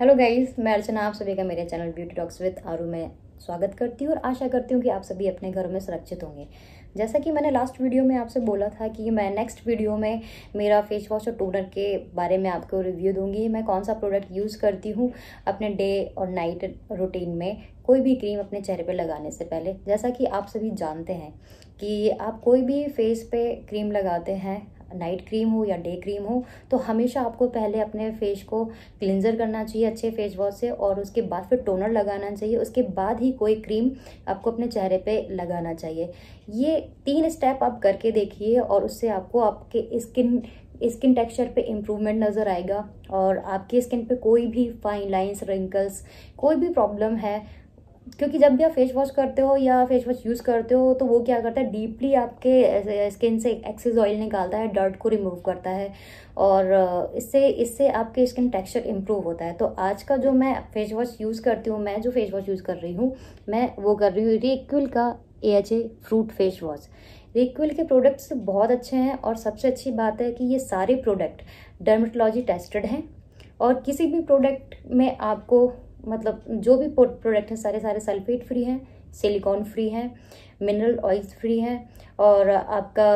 hello guys मैं अर्चना आप सभी का मेरे channel beauty talks with Aaru में स्वागत करती हूँ और आशा करती हूँ कि आप सभी अपने घरों में सुरक्षित होंगे जैसा कि मैंने लास्ट वीडियो में आपसे बोला था कि मैं नेक्स्ट वीडियो में मेरा फेस वॉश और टोनर के बारे में आपको रिव्यू दूंगी मैं कौन सा प्रोडक्ट यूज़ करती हूँ अपने डे और नाइट रूटीन में कोई भी क्रीम अपने चेहरे पर लगाने से पहले जैसा कि आप सभी जानते हैं कि आप कोई भी फेस पे क्रीम लगाते हैं नाइट क्रीम हो या डे क्रीम हो तो हमेशा आपको पहले अपने फेस को क्लिनजर करना चाहिए अच्छे फेस वॉश से और उसके बाद फिर टोनर लगाना चाहिए उसके बाद ही कोई क्रीम आपको अपने चेहरे पे लगाना चाहिए ये तीन स्टेप आप करके देखिए और उससे आपको आपके स्किन स्किन टेक्सचर पे इम्प्रूवमेंट नज़र आएगा और आपकी स्किन पे कोई भी फाइन लाइंस रिंकल्स कोई भी प्रॉब्लम है क्योंकि जब भी आप फेस वॉश करते हो या फेस वॉश यूज़ करते हो तो वो क्या करता है डीपली आपके स्किन से एक्सेस ऑयल निकालता है डर्ट को रिमूव करता है और इससे इससे आपके स्किन टेक्सचर इम्प्रूव होता है तो आज का जो मैं फेस वॉश यूज़ करती हूँ मैं जो फेस वॉश यूज़ कर रही हूँ मैं वो कर रही हूँ रेक्यूल का A H A fruit face wash Reequil के प्रोडक्ट्स बहुत अच्छे हैं और सबसे अच्छी बात है कि ये सारे प्रोडक्ट डर्मेटोलॉजी टेस्टेड हैं और किसी भी प्रोडक्ट में आपको मतलब जो भी प्रोडक्ट है सारे सारे सल्फेट फ्री हैं सिलिकॉन फ्री हैं मिनरल ऑयल्स फ्री हैं और आपका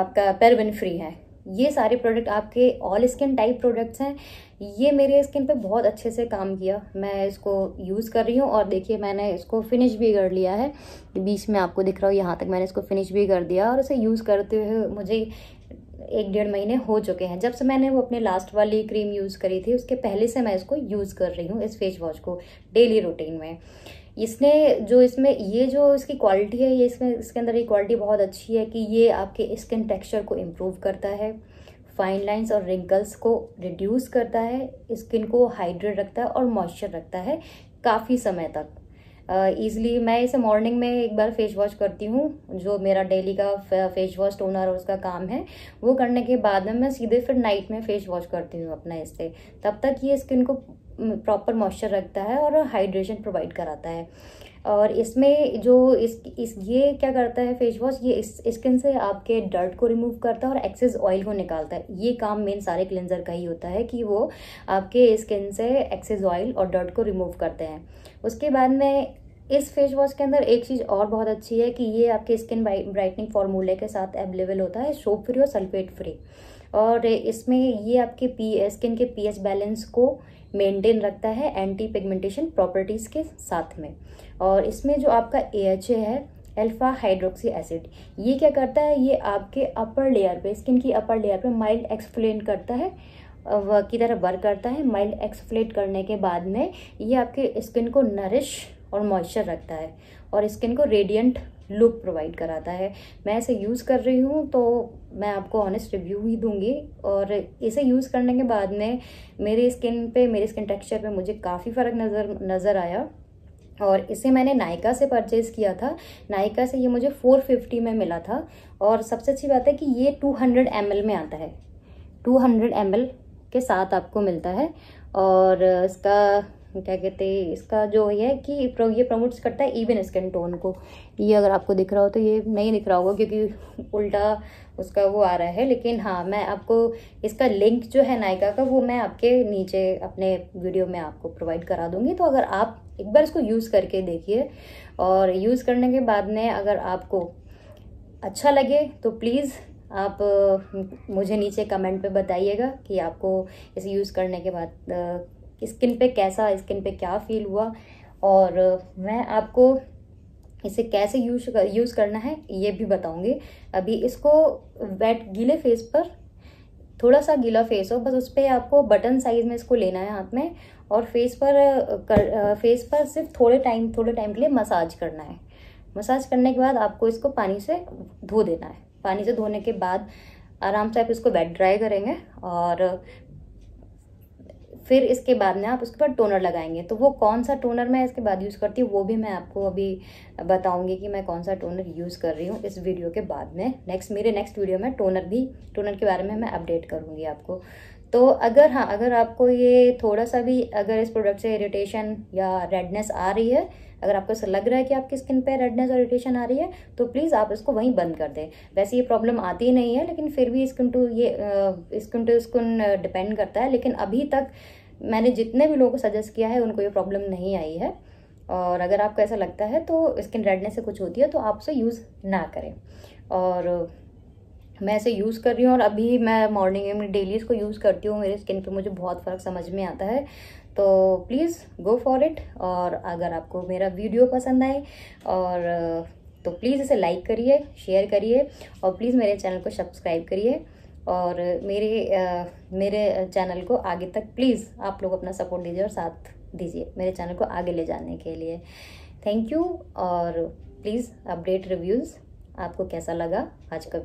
आपका पैरबिन फ्री है ये सारे प्रोडक्ट आपके ऑल स्किन टाइप प्रोडक्ट्स हैं ये मेरे स्किन पे बहुत अच्छे से काम किया मैं इसको यूज़ कर रही हूँ और देखिए मैंने इसको फिनिश भी कर लिया है बीच में आपको दिख रहा हो यहाँ तक मैंने इसको फिनिश भी कर दिया और इसे यूज़ करते हुए मुझे एक डेढ़ महीने हो चुके हैं जब से मैंने वो अपने लास्ट वाली क्रीम यूज़ करी थी उसके पहले से मैं इसको यूज़ कर रही हूँ इस फेस वॉश को डेली रूटीन में इसने जो इसमें ये जो इसकी क्वालिटी है ये इसमें इसके अंदर ये क्वालिटी बहुत अच्छी है कि ये आपके स्किन टेक्स्चर को इम्प्रूव करता है फाइन लाइंस और रिंकल्स को रिड्यूस करता है स्किन को हाइड्रेट रखता है और मॉइस्चर रखता है काफ़ी समय तक ईज़िली uh, मैं इसे मॉर्निंग में एक बार फेस वॉश करती हूँ जो मेरा डेली का फेस वॉश टोनर और उसका काम है वो करने के बाद में मैं सीधे फिर नाइट में फेस वॉश करती हूँ अपना इससे तब तक ये स्किन को प्रॉपर मॉइस्चर रखता है और हाइड्रेशन प्रोवाइड कराता है और इसमें जो इस, इस ये क्या करता है फेस वॉश ये इस स्किन से आपके डर्ट को रिमूव करता है और एक्सेस ऑयल को निकालता है ये काम मेन सारे क्लेंजर का ही होता है कि वो आपके स्किन से एक्सेस ऑयल और डर्ट को रिमूव करते हैं उसके बाद में इस फेस वॉश के अंदर एक चीज़ और बहुत अच्छी है कि ये आपके स्किन ब्राइटनिंग फार्मूले के साथ अवेलेबल होता है सोप फ्री और सल्फेट फ्री और इसमें ये आपके पी स्किन के पीएच बैलेंस को मेंटेन रखता है एंटी पिगमेंटेशन प्रॉपर्टीज़ के साथ में और इसमें जो आपका ए है एल्फ़ा हाइड्रोक्सी एसिड ये क्या करता है ये आपके अपर लेयर पे स्किन की अपर लेयर पे माइल्ड एक्सफ्लेंट करता है की तरह वर्क करता है माइल्ड एक्सफ्लेट करने के बाद में ये आपके स्किन को नरिश और मॉइस्चर रखता है और स्किन को रेडियंट लुक प्रोवाइड कराता है मैं इसे यूज़ कर रही हूँ तो मैं आपको ऑनेस्ट रिव्यू ही दूंगी और इसे यूज़ करने के बाद में मेरी स्किन पे मेरे स्किन टेक्सचर पे मुझे काफ़ी फ़र्क नज़र नज़र आया और इसे मैंने नायका से परचेज़ किया था नायका से ये मुझे 450 में मिला था और सबसे अच्छी बात है कि ये 200 हंड्रेड में आता है टू हंड्रेड के साथ आपको मिलता है और इसका क्या कहते हैं इसका जो है कि ये प्रमोट्स करता है इवन स्किन टोन को ये अगर आपको दिख रहा हो तो ये नहीं दिख रहा होगा क्योंकि उल्टा उसका वो आ रहा है लेकिन हाँ मैं आपको इसका लिंक जो है नायका का वो मैं आपके नीचे अपने वीडियो में आपको प्रोवाइड करा दूँगी तो अगर आप एक बार इसको यूज़ करके देखिए और यूज़ करने के बाद में अगर आपको अच्छा लगे तो प्लीज़ आप मुझे नीचे कमेंट पे बताइएगा कि आपको इसे यूज़ करने के बाद स्किन पे कैसा स्किन पे क्या फील हुआ और मैं आपको इसे कैसे यूज कर, यूज़ करना है ये भी बताऊंगी अभी इसको वेट गीले फेस पर थोड़ा सा गीला फेस हो बस उस पर आपको बटन साइज में इसको लेना है हाथ में और फेस पर कर, फेस पर सिर्फ थोड़े टाइम थोड़े टाइम के लिए मसाज करना है मसाज करने के बाद आपको इसको पानी से धो देना है पानी से धोने के बाद आराम से आप इसको वेट ड्राई करेंगे और फिर इसके बाद में आप उसके पर टोनर लगाएंगे तो वो कौन सा टोनर मैं इसके बाद यूज़ करती हूँ वो भी मैं आपको अभी बताऊँगी कि मैं कौन सा टोनर यूज़ कर रही हूँ इस वीडियो के बाद में नेक्स्ट मेरे नेक्स्ट वीडियो में टोनर भी टोनर के बारे में मैं अपडेट करूँगी आपको तो अगर हाँ अगर आपको ये थोड़ा सा भी अगर इस प्रोडक्ट से इरिटेशन या रेडनेस आ रही है अगर आपको ऐसा लग रहा है कि आपकी स्किन पे रेडनेस और इरिटेशन आ रही है तो प्लीज़ आप इसको वहीं बंद कर दें वैसे ये प्रॉब्लम आती ही नहीं है लेकिन फिर भी स्किन टू ये स्किन टू स्किन डिपेंड करता है लेकिन अभी तक मैंने जितने भी लोगों को सजेस्ट किया है उनको ये प्रॉब्लम नहीं आई है और अगर आपको ऐसा लगता है तो स्किन रेडनेस से कुछ होती है तो आप उसे यूज़ ना करें और मैं इसे यूज़ कर रही हूँ और अभी मैं मॉर्निंग में डेली इसको यूज़ करती हूँ मेरे स्किन पे मुझे बहुत फ़र्क समझ में आता है तो प्लीज़ गो फॉर इट और अगर आपको मेरा वीडियो पसंद आए और तो प्लीज़ इसे लाइक करिए शेयर करिए और प्लीज़ मेरे चैनल को सब्सक्राइब करिए और मेरे मेरे चैनल को आगे तक प्लीज़ आप लोग अपना सपोर्ट दीजिए और साथ दीजिए मेरे चैनल को आगे ले जाने के लिए थैंक यू और प्लीज़ अपडेट रिव्यूज़ आपको कैसा लगा आज का